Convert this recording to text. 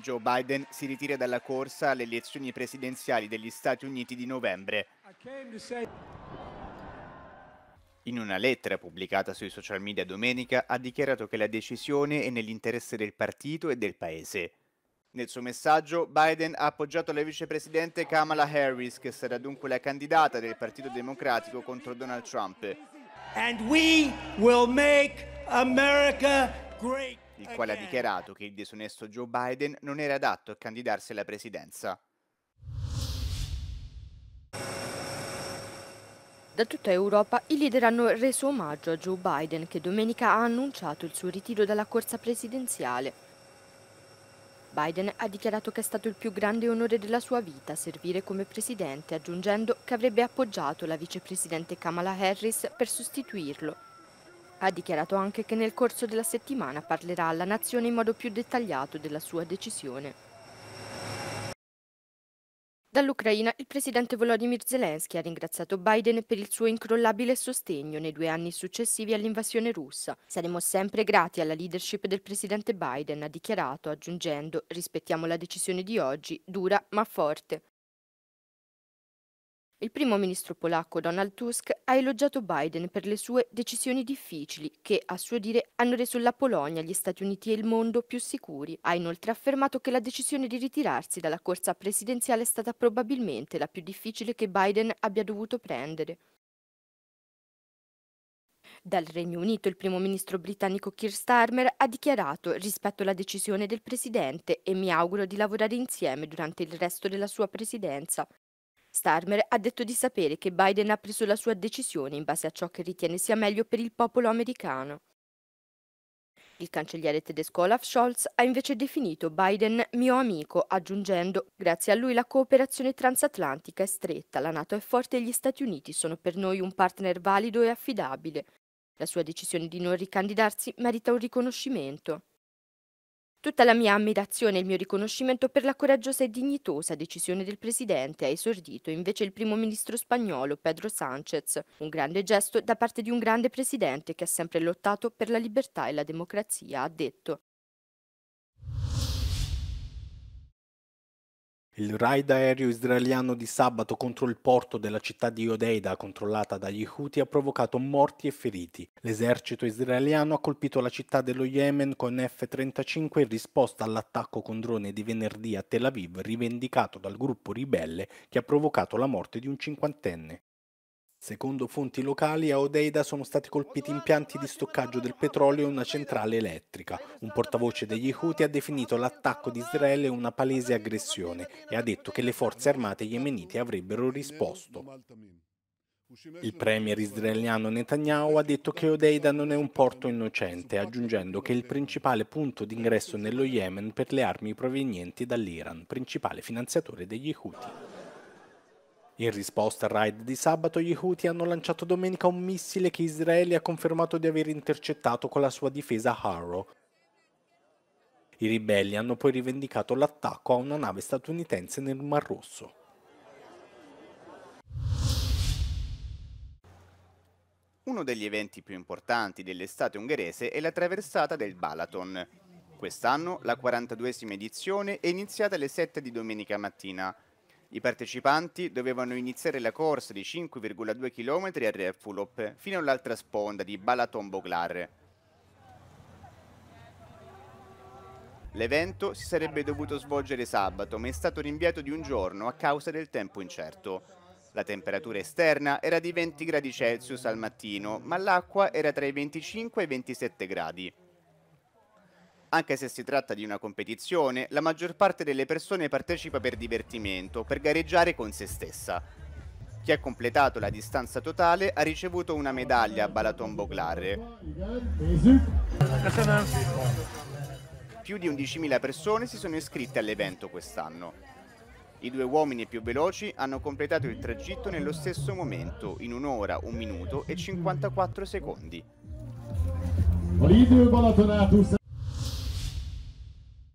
Joe Biden si ritira dalla corsa alle elezioni presidenziali degli Stati Uniti di novembre. In una lettera pubblicata sui social media domenica ha dichiarato che la decisione è nell'interesse del partito e del paese. Nel suo messaggio Biden ha appoggiato la vicepresidente Kamala Harris, che sarà dunque la candidata del Partito Democratico contro Donald Trump. And we will make America great il quale ha dichiarato che il disonesto Joe Biden non era adatto a candidarsi alla presidenza. Da tutta Europa i leader hanno reso omaggio a Joe Biden che domenica ha annunciato il suo ritiro dalla corsa presidenziale. Biden ha dichiarato che è stato il più grande onore della sua vita servire come presidente, aggiungendo che avrebbe appoggiato la vicepresidente Kamala Harris per sostituirlo. Ha dichiarato anche che nel corso della settimana parlerà alla Nazione in modo più dettagliato della sua decisione. Dall'Ucraina il presidente Volodymyr Zelensky ha ringraziato Biden per il suo incrollabile sostegno nei due anni successivi all'invasione russa. Saremo sempre grati alla leadership del presidente Biden, ha dichiarato, aggiungendo rispettiamo la decisione di oggi, dura ma forte. Il primo ministro polacco Donald Tusk ha elogiato Biden per le sue decisioni difficili che, a suo dire, hanno reso la Polonia, gli Stati Uniti e il mondo più sicuri. Ha inoltre affermato che la decisione di ritirarsi dalla corsa presidenziale è stata probabilmente la più difficile che Biden abbia dovuto prendere. Dal Regno Unito il primo ministro britannico Keir Starmer ha dichiarato rispetto alla decisione del presidente e mi auguro di lavorare insieme durante il resto della sua presidenza. Starmer ha detto di sapere che Biden ha preso la sua decisione in base a ciò che ritiene sia meglio per il popolo americano. Il cancelliere tedesco Olaf Scholz ha invece definito Biden mio amico, aggiungendo grazie a lui la cooperazione transatlantica è stretta, la Nato è forte e gli Stati Uniti sono per noi un partner valido e affidabile. La sua decisione di non ricandidarsi merita un riconoscimento. Tutta la mia ammirazione e il mio riconoscimento per la coraggiosa e dignitosa decisione del Presidente ha esordito invece il primo ministro spagnolo Pedro Sánchez, un grande gesto da parte di un grande Presidente che ha sempre lottato per la libertà e la democrazia, ha detto. Il raid aereo israeliano di sabato contro il porto della città di Odeida controllata dagli Houthi ha provocato morti e feriti. L'esercito israeliano ha colpito la città dello Yemen con F-35 in risposta all'attacco con drone di venerdì a Tel Aviv rivendicato dal gruppo ribelle che ha provocato la morte di un cinquantenne. Secondo fonti locali, a Odeida sono stati colpiti impianti di stoccaggio del petrolio e una centrale elettrica. Un portavoce degli Houthi ha definito l'attacco di Israele una palese aggressione e ha detto che le forze armate yemenite avrebbero risposto. Il premier israeliano Netanyahu ha detto che Odeida non è un porto innocente, aggiungendo che è il principale punto d'ingresso nello Yemen per le armi provenienti dall'Iran, principale finanziatore degli Houthi. In risposta al raid di sabato, gli Houthi hanno lanciato domenica un missile che Israele ha confermato di aver intercettato con la sua difesa Harrow. I ribelli hanno poi rivendicato l'attacco a una nave statunitense nel Mar Rosso. Uno degli eventi più importanti dell'estate ungherese è la traversata del Balaton. Quest'anno la 42esima edizione è iniziata alle 7 di domenica mattina. I partecipanti dovevano iniziare la corsa di 5,2 km a Refulop fino all'altra sponda di balaton L'evento si sarebbe dovuto svolgere sabato, ma è stato rinviato di un giorno a causa del tempo incerto. La temperatura esterna era di 20 gradi Celsius al mattino, ma l'acqua era tra i 25 e i 27 gradi. Anche se si tratta di una competizione, la maggior parte delle persone partecipa per divertimento, per gareggiare con se stessa. Chi ha completato la distanza totale ha ricevuto una medaglia a Balaton Boglarre. Più di 11.000 persone si sono iscritte all'evento quest'anno. I due uomini più veloci hanno completato il tragitto nello stesso momento, in un'ora, un minuto e 54 secondi.